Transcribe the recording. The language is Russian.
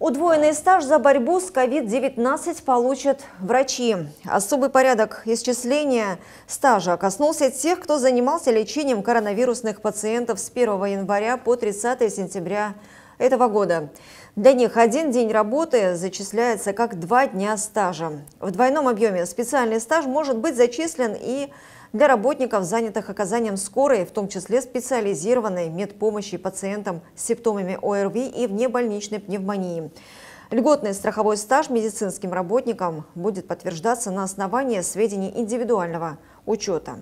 Удвоенный стаж за борьбу с COVID-19 получат врачи. Особый порядок исчисления стажа коснулся тех, кто занимался лечением коронавирусных пациентов с 1 января по 30 сентября этого года. Для них один день работы зачисляется как два дня стажа. В двойном объеме специальный стаж может быть зачислен и для работников, занятых оказанием скорой, в том числе специализированной медпомощи пациентам с симптомами ОРВИ и внебольничной пневмонии. Льготный страховой стаж медицинским работникам будет подтверждаться на основании сведений индивидуального учета.